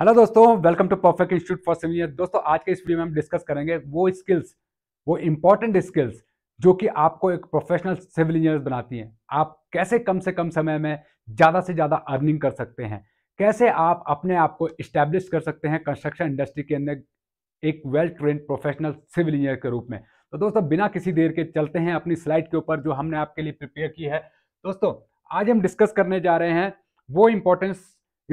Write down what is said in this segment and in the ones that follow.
hello दोस्तों welcome to perfect institute for senior दोस्तों आज के इस वीडियो में हम डिस्कस करेंगे वो स्किल्स वो इंपॉर्टेंट स्किल्स जो कि आपको एक प्रोफेशनल सिविल इंजीनियर बनाती हैं आप कैसे कम से कम समय में ज़्यादा से ज़्यादा अर्निंग कर सकते हैं कैसे आप अपने आप को इस्टेब्लिश कर सकते हैं कंस्ट्रक्शन इंडस्ट्री के अंदर एक well train professional civil engineer के रूप में तो दोस्तों बिना किसी देर के चलते हैं अपनी स्लाइड के ऊपर जो हमने आपके लिए प्रिपेयर की है दोस्तों आज हम डिस्कस करने जा रहे हैं वो इम्पोर्टेंस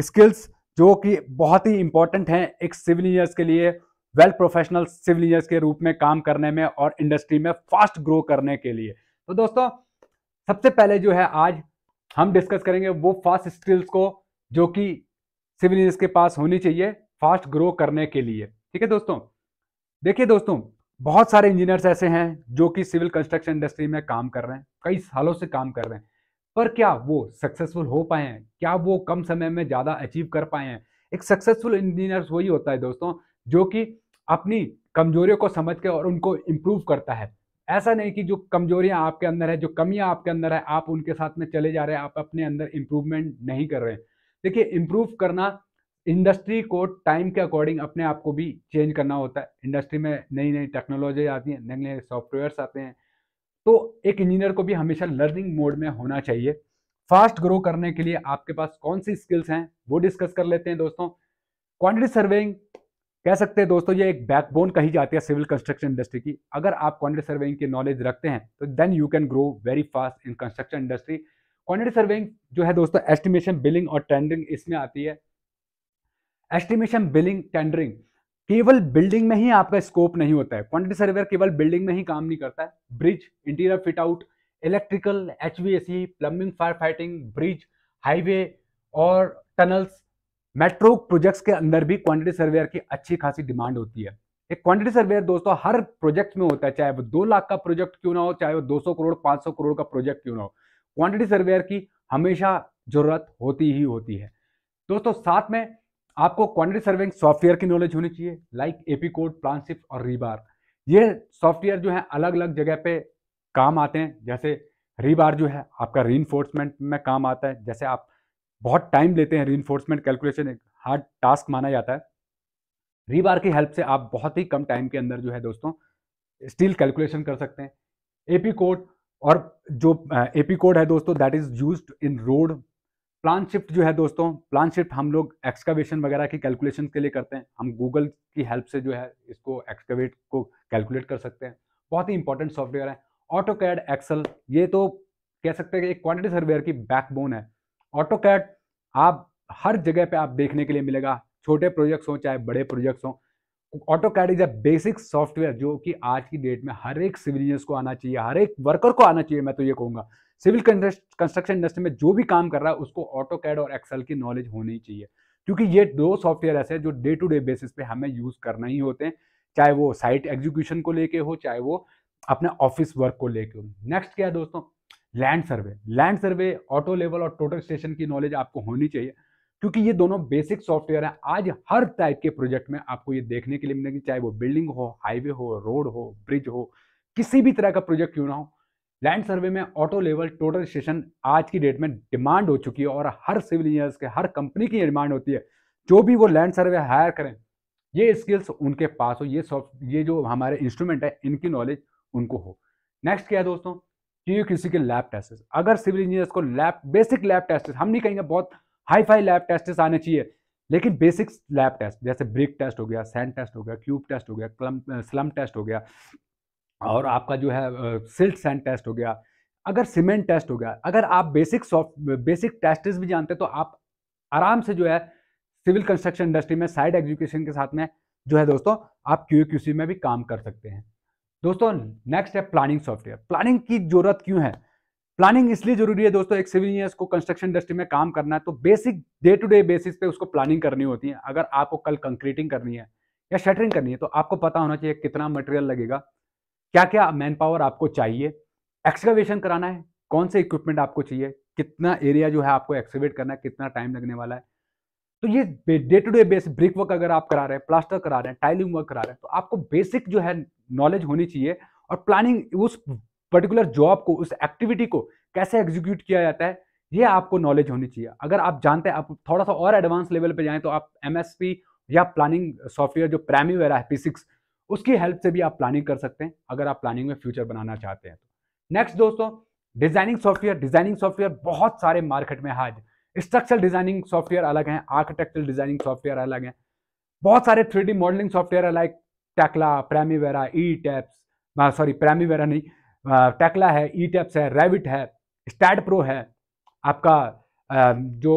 स्किल्स जो कि बहुत ही इंपॉर्टेंट हैं एक सिविल इंजीनियर्स के लिए वेल प्रोफेशनल सिविल इंजीनियर्स के रूप में काम करने में और इंडस्ट्री में फास्ट ग्रो करने के लिए तो दोस्तों सबसे पहले जो है आज हम डिस्कस करेंगे वो फास्ट स्किल्स को जो कि सिविल इंजीनियर्स के पास होनी चाहिए फास्ट ग्रो करने के लिए ठीक है दोस्तों देखिए दोस्तों बहुत सारे इंजीनियर्स ऐसे हैं जो कि सिविल कंस्ट्रक्शन इंडस्ट्री में काम कर रहे हैं कई सालों से काम कर रहे हैं पर क्या वो सक्सेसफुल हो पाए हैं क्या वो कम समय में ज़्यादा अचीव कर पाए हैं एक सक्सेसफुल इंजीनियर वही होता है दोस्तों जो कि अपनी कमजोरियों को समझ के और उनको इम्प्रूव करता है ऐसा नहीं कि जो कमजोरियां आपके अंदर है जो कमियां आपके अंदर है आप उनके साथ में चले जा रहे हैं आप अपने अंदर इम्प्रूवमेंट नहीं कर रहे हैं देखिए इम्प्रूव करना इंडस्ट्री को टाइम के अकॉर्डिंग अपने आप को भी चेंज करना होता है इंडस्ट्री में नई नई टेक्नोलॉजी आती हैं नए नए सॉफ्टवेयर्स आते हैं तो एक इंजीनियर को भी हमेशा लर्निंग मोड में होना चाहिए फास्ट ग्रो करने के लिए आपके पास कौन सी स्किल्स हैं वो डिस्कस कर लेते हैं दोस्तों क्वांटिटी सर्वेइंग कह सकते हैं दोस्तों ये एक बैकबोन कही जाती है सिविल कंस्ट्रक्शन इंडस्ट्री की अगर आप क्वांटिटी सर्वेइंग की नॉलेज रखते हैं तो then you can grow very fast in construction industry quantity surveying जो है दोस्तों एस्टिमेशन बिलिंग और टेंडरिंग इसमें आती है एस्टिमेशन बिलिंग टेंडरिंग केवल बिल्डिंग में ही आपका स्कोप नहीं होता है क्वांटिटी सर्वेयर केवल बिल्डिंग में ही काम नहीं करता है bridge interior fit out electrical H plumbing fire fighting bridge highway और टनल्स मेट्रो प्रोजेक्ट्स के अंदर भी क्वांटिटी सर्वेयर की अच्छी खासी डिमांड होती है एक क्वांटिटी सर्वेयर दोस्तों हर प्रोजेक्ट में होता है चाहे वो दो लाख का प्रोजेक्ट क्यों ना हो चाहे वो दो करोड़ पांच करोड़ का प्रोजेक्ट क्यों ना हो क्वांटिटी सर्वेयर की हमेशा जरूरत होती ही होती है दोस्तों साथ में आपको क्वान्टिटी सर्विंग सॉफ्टवेयर की नॉलेज होनी चाहिए लाइक एपी कोड प्लानशिप और रीबार ये सॉफ्टवेयर जो है अलग अलग जगह पे काम आते हैं जैसे रीबार जो है आपका री में काम आता है जैसे आप बहुत टाइम लेते हैं री इन्फोर्समेंट कैलकुलेशन एक हार्ड टास्क माना जाता है रीबार की हेल्प से आप बहुत ही कम टाइम के अंदर जो है दोस्तों स्टिल कैलकुलेशन कर सकते हैं एपी कोड और जो एपी कोड है दोस्तों that is used in road plan shift जो है दोस्तों प्लान शिफ्ट हम लोग एक्सकावेशन वगैरह की कैलकुलेशन के लिए करते हैं हम गूगल की हेल्प से जो है इसको एक्सकावेट को कैलकुलेट कर सकते हैं बहुत ही इंपॉर्टेंट सॉफ्टवेयर है ऑटो कैड एक्सल ये तो कह सकते हैं कि एक क्वांटिटी सर्वेयर की बैकबोन है ऑटो कैड आप हर जगह पे आप देखने के लिए मिलेगा छोटे प्रोजेक्ट्स हों चाहे बड़े प्रोजेक्ट्स हों AutoCAD is a basic software जो कि आज की डेट में हर एक सिविल इंजीनियर को आना चाहिए हर एक वर्कर को आना चाहिए मैं तो ये कहूँगा सिविल कंस्ट्रक्शन इंडस्ट्री में जो भी काम कर रहा है उसको ऑटो कैड और एक्सेल की नॉलेज होनी चाहिए क्योंकि ये दो सॉफ्टवेयर ऐसे हैं जो डे टू डे बेसिस पे हमें यूज़ करना ही होते हैं चाहे वो साइट एग्जीक्यूशन को लेके हो चाहे वो अपने ऑफिस वर्क को लेके हो नेक्स्ट क्या है दोस्तों land survey land survey auto level और टोटल स्टेशन की नॉलेज आपको होनी चाहिए क्योंकि ये दोनों बेसिक सॉफ्टवेयर हैं आज हर टाइप के प्रोजेक्ट में आपको ये देखने के लिए मिलेगी चाहे वो बिल्डिंग हो हाईवे हो रोड हो ब्रिज हो किसी भी तरह का प्रोजेक्ट क्यों ना हो लैंड सर्वे में ऑटो लेवल टोटल स्टेशन आज की डेट में डिमांड हो चुकी है और हर सिविल इंजीनियर्स के हर कंपनी की डिमांड होती है जो भी वो लैंड सर्वे हायर करें ये स्किल्स उनके पास हो ये सॉफ्ट ये जो हमारे इंस्ट्रूमेंट है इनकी नॉलेज उनको हो नेक्स्ट क्या है दोस्तों क्यू किसी के लैब टेस्ट अगर सिविल इंजीनियर्स को लैब बेसिक लैब टेस्ट हम नहीं कहेंगे बहुत हाई फाई लैब टेस्ट आने चाहिए लेकिन बेसिक लैब टेस्ट जैसे ब्रिक टेस्ट हो गया सैंड टेस्ट हो गया क्यूब टेस्ट हो गया क्लम स्लम टेस्ट हो गया और आपका जो है सिल्ट सैंड टेस्ट हो गया अगर सीमेंट टेस्ट हो गया अगर आप बेसिक सॉफ्ट बेसिक टेस्ट भी जानते तो आप आराम से जो है सिविल कंस्ट्रक्शन इंडस्ट्री में साइड एग्जीक्यूशन के साथ में जो है दोस्तों आप क्यू क्यू सी में भी काम कर सकते हैं दोस्तों नेक्स्ट है प्लानिंग सॉफ्टवेयर प्लानिंग की जरूरत क्यों है प्लानिंग इसलिए जरूरी है दोस्तों एक सिविल इंजीनियर को कंस्ट्रक्शन इंडस्ट्री में काम करना है तो basic day to day basis पे उसको प्लानिंग करनी होती है अगर आपको कल कंक्रीटिंग करनी है या शटरिंग करनी है तो आपको पता होना चाहिए कितना मटेरियल लगेगा क्या क्या मैन पावर आपको चाहिए एक्सकवेशन कराना है कौन से इक्विपमेंट आपको चाहिए कितना एरिया जो है आपको एक्सकेवेट करना है कितना टाइम लगने वाला है तो ये day to day base brick work अगर आप करा रहे हैं प्लास्टर करा रहे हैं टाइलिंग वर्क करा रहे हैं तो आपको बेसिक जो है नॉलेज होनी चाहिए और प्लानिंग उस पर्टिकुलर जॉब को उस एक्टिविटी को कैसे एग्जीक्यूट किया जाता है ये आपको नॉलेज होनी चाहिए अगर आप जानते हैं आप थोड़ा सा और एडवांस लेवल पे जाएं तो आप एम या प्लानिंग सॉफ्टवेयर जो प्रेमी वगैरह है पी उसकी हेल्प से भी आप प्लानिंग कर सकते हैं अगर आप प्लानिंग में फ्यूचर बनाना चाहते हैं तो नेक्स्ट दोस्तों डिजाइनिंग सॉफ्टवेयर डिजाइनिंग सॉफ्टवेयर बहुत सारे मार्केट में आज स्ट्रक्चरल डिजाइनिंग सॉफ्टवेयर अलग हैं आर्किटेक्चरल डिजाइनिंग सॉफ्टवेयर अलग हैं बहुत सारे three modelling software like Tekla Primavera ETABS sorry Primavera नहीं टैकला है ई टेप्स है रैविट है स्टैड प्रो है आपका जो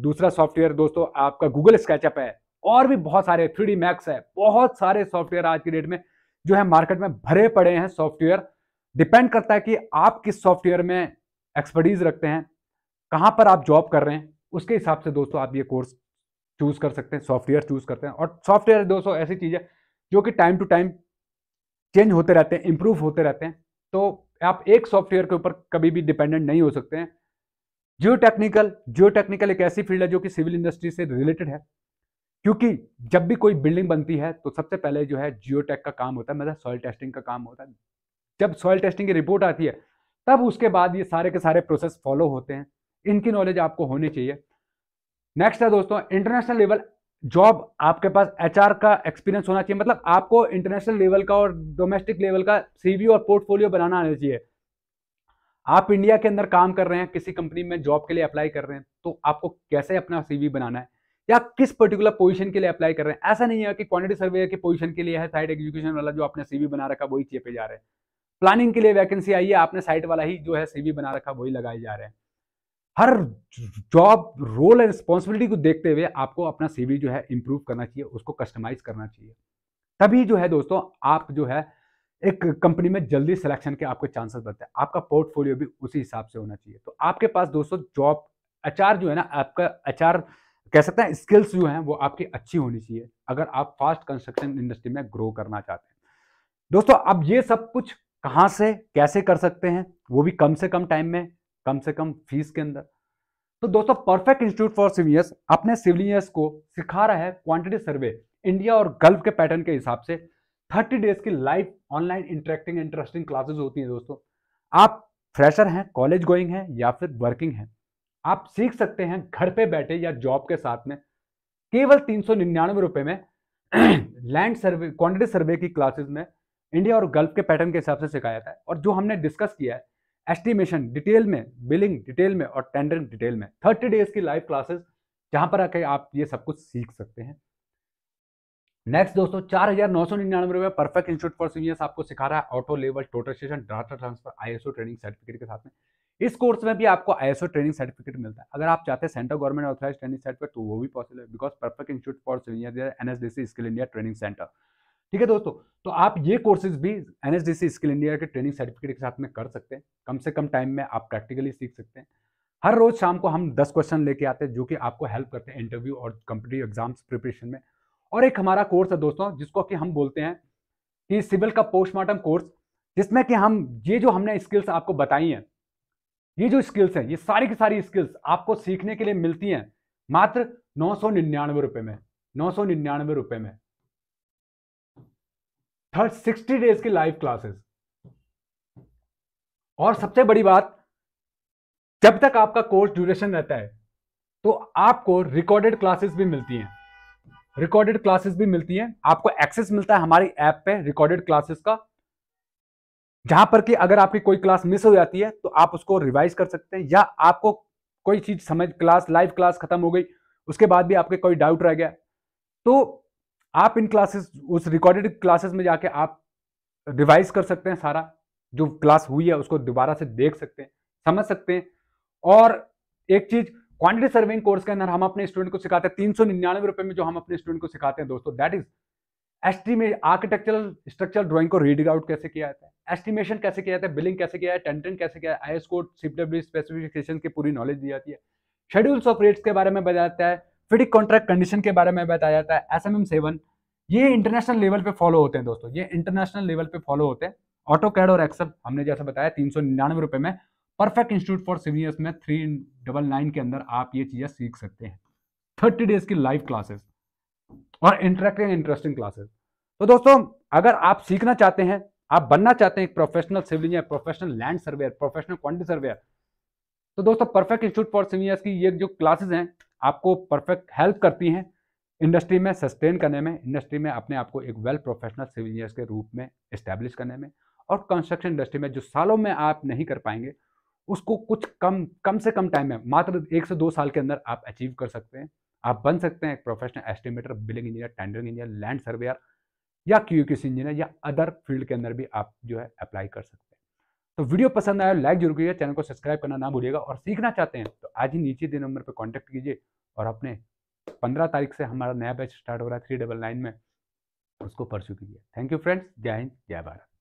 दूसरा सॉफ्टवेयर दोस्तों आपका गूगल स्केचअप है और भी बहुत सारे थ्री डी मैक्स है बहुत सारे सॉफ्टवेयर आज की डेट में जो है मार्केट में भरे पड़े हैं सॉफ्टवेयर डिपेंड करता है कि आप किस सॉफ्टवेयर में एक्सपर्टीज रखते हैं कहाँ पर आप जॉब कर रहे हैं उसके हिसाब से दोस्तों आप ये कोर्स चूज कर सकते हैं सॉफ्टवेयर चूज करते हैं और सॉफ्टवेयर दोस्तों ऐसी चीज़ है जो कि टाइम टू टाइम चेंज होते रहते हैं इंप्रूव होते रहते हैं तो आप एक सॉफ्टवेयर के ऊपर कभी भी डिपेंडेंट नहीं हो सकते हैं जियो टेक्निकल जियो टेक्निकल एक ऐसी फील्ड है जो कि सिविल इंडस्ट्री से रिलेटेड है क्योंकि जब भी कोई बिल्डिंग बनती है तो सबसे पहले जो है जियो टेक का काम होता है मतलब सॉइल टेस्टिंग का काम होता है जब सॉइल टेस्टिंग की रिपोर्ट आती है तब उसके बाद ये सारे के सारे प्रोसेस फॉलो होते हैं इनकी नॉलेज आपको होनी चाहिए नेक्स्ट है दोस्तों इंटरनेशनल लेवल जॉब आपके पास एचआर का एक्सपीरियंस होना चाहिए मतलब आपको इंटरनेशनल लेवल का और डोमेस्टिक लेवल का सीवी और पोर्टफोलियो बनाना आना चाहिए आप इंडिया के अंदर काम कर रहे हैं किसी कंपनी में जॉब के लिए अप्लाई कर रहे हैं तो आपको कैसे अपना सीवी बनाना है या किस पर्टिकुलर पोजीशन के लिए अप्लाई कर रहे हैं ऐसा नहीं है कि क्वांटिटी सर्वे के पोजीशन के लिए है साइट एग्जीक्यूशन वाला जो आपने सीवी बना रखा वही चेपे जा रहे हैं प्लानिंग के लिए वैकेंसी आई है आपने साइट वाला ही जो है सीवी बना रखा वही लगाए जा रहे हैं हर जॉब रोल एंड रिस्पॉन्सिबिलिटी को देखते हुए आपको अपना सीवी जो है इंप्रूव करना चाहिए उसको कस्टमाइज करना चाहिए तभी जो है दोस्तों आप जो है एक कंपनी में जल्दी सिलेक्शन के आपके चांसेस बढ़ते हैं आपका पोर्टफोलियो भी उसी हिसाब से होना चाहिए तो आपके पास दोस्तों जॉब अचार जो है ना आपका अचार कह सकते हैं स्किल्स जो हैं वो आपकी अच्छी होनी चाहिए अगर आप फास्ट कंस्ट्रक्शन इंडस्ट्री में ग्रो करना चाहते हैं दोस्तों अब ये सब कुछ कहाँ से कैसे कर सकते हैं वो भी कम से कम टाइम में कम से कम फीस के अंदर तो दोस्तों परफेक्ट इंस्टीट्यूट फॉर सिविलियर्स अपने सिविलियर्स को सिखा रहा है क्वांटिटी सर्वे इंडिया और गल्फ के पैटर्न के हिसाब से थर्टी डेज की live online interacting interesting classes होती है दोस्तों आप फ्रेशर हैं कॉलेज गोइंग हैं या फिर वर्किंग हैं आप सीख सकते हैं घर पे बैठे या जॉब के साथ में केवल तीन सौ निन्यानवे रुपये में लैंड सर्वे क्वांटिटी सर्वे की क्लासेज में इंडिया और गल्फ के पैटर्न के हिसाब से सिखाया था और जो हमने डिस्कस किया है एस्टिमेशन डिटेल में बिलिंग डिटेल में और टेंडरिंग डिटेल में थर्टी डेज की लाइव क्लासेस जहां पर आके आप ये सब कुछ सीख सकते हैं नेक्स्ट दोस्तों चार हजार नौ सौ निन्यानवे रुपए परफेक्ट इंस्टीट्यूट फॉर सीनियर्स आपको सिखा रहा है auto level total station data transfer ISO training certificate के साथ में इस कोर्स में भी आपको आईएसओ ट्रेनिंग सर्टिफिकेट मिलता है अगर आप चाहते हैं central government authorise training certificate तो वो भी पॉसिबल है because perfect institute for senior N S D skill India training centre ठीक है दोस्तों तो आप ये कोर्सेज भी N S D C skill India के ट्रेनिंग सर्टिफिकेट के साथ में कर सकते हैं कम से कम टाइम में आप प्रैक्टिकली सीख सकते हैं हर रोज शाम को हम दस क्वेश्चन लेके आते हैं जो कि आपको हेल्प करते हैं इंटरव्यू और कम्पिटेटिव एग्जाम्स प्रिपरेशन में और एक हमारा कोर्स है दोस्तों जिसको कि हम बोलते हैं कि सिविल का पोस्टमार्टम कोर्स जिसमें कि हम ये जो हमने स्किल्स आपको बताई हैं ये जो स्किल्स हैं ये सारी की सारी स्किल्स आपको सीखने के लिए मिलती हैं मात्र नौ सौ निन्यानवे में नौ सौ निन्यानवे रुपये में थर्ड सिक्सटी डेज की लाइव क्लासेस और सबसे बड़ी बात जब तक आपका कोर्स ड्यूरेशन रहता है तो आपको रिकॉर्डेड क्लासेस भी मिलती हैं रिकॉर्डेड क्लासेस भी मिलती हैं आपको एक्सेस मिलता है हमारी ऐप पे रिकॉर्डेड क्लासेस का जहां पर कि अगर आपकी कोई क्लास मिस हो जाती है तो आप उसको रिवाइज कर सकते हैं या आपको कोई चीज समझ क्लास लाइव क्लास खत्म हो गई उसके बाद भी आपके कोई डाउट रह गया तो आप इन क्लासेस उस रिकॉर्डेड क्लासेस में जाके आप रिवाइज कर सकते हैं सारा जो क्लास हुई है उसको दोबारा से देख सकते हैं समझ सकते हैं और एक चीज़ क्वांटिटी सर्विंग कोर्स के अंदर हम अपने स्टूडेंट को सिखाते हैं तीन सौ निन्यानवे रुपए में जो हम अपने स्टूडेंट को सिखाते हैं दोस्तों that is estimate architectural structure drawing को रीडिंग आउट कैसे किया जाता है एस्टिमेशन कैसे किया जाता है बिलिंग कैसे किया है टेंटेंट कैसे किया I S code W specification की पूरी नॉलेज दी जाती है शेड्यूल्स ऑफ रेट्स के बारे में जाता है फिर एक कॉन्ट्रैक्ट कंडीशन के बारे में बताया जाता है एस एम एम सेवन ये इंटरनेशनल लेवल पे फॉलो होते हैं दोस्तों ये इंटरनेशनल लेवल पे फॉलो होते हैं ऑटो कैड और एक्सएप हमने जैसा बताया तीन सौ निन्यानवे रुपये में परफेक्ट इंस्टीट्यूट फॉर सीनियर्स में थ्री डबल नाइन के अंदर आप ये चीज़ें सीख सकते हैं थर्टी डेज की लाइव क्लासेस और इंटरेक्टिंग इंटरेस्टिंग क्लासेस तो दोस्तों अगर आप सीखना चाहते हैं आप बनना चाहते हैं एक professional civil engineer professional land surveyor professional quantity surveyor तो दोस्तों परफेक्ट इंस्टीट्यूट फॉर सीनियर्स की ये जो क्लासेज हैं आपको परफेक्ट हेल्प करती हैं इंडस्ट्री में सस्टेन करने में इंडस्ट्री में अपने आप को एक वेल प्रोफेशनल सीनियर्स के रूप में इस्टेब्लिश करने में और कंस्ट्रक्शन इंडस्ट्री में जो सालों में आप नहीं कर पाएंगे उसको कुछ कम कम से कम टाइम में मात्र एक से दो साल के अंदर आप अचीव कर सकते हैं आप बन सकते हैं एक professional estimator billing engineer tendering engineer land surveyor या क्यू इंजीनियर e या अदर फील्ड के अंदर भी आप जो है अप्लाई कर सकते हैं तो वीडियो पसंद आया लाइक जरूर कीजिए चैनल को सब्सक्राइब करना ना भूलिएगा और सीखना चाहते हैं तो आज ही नीचे दिन नंबर पर कॉन्टैक्ट कीजिए और अपने पंद्रह तारीख से हमारा नया बैच स्टार्ट हो रहा है थ्री डबल नाइन में उसको परसू कीजिए थैंक यू फ्रेंड्स जय हिंद जय भारत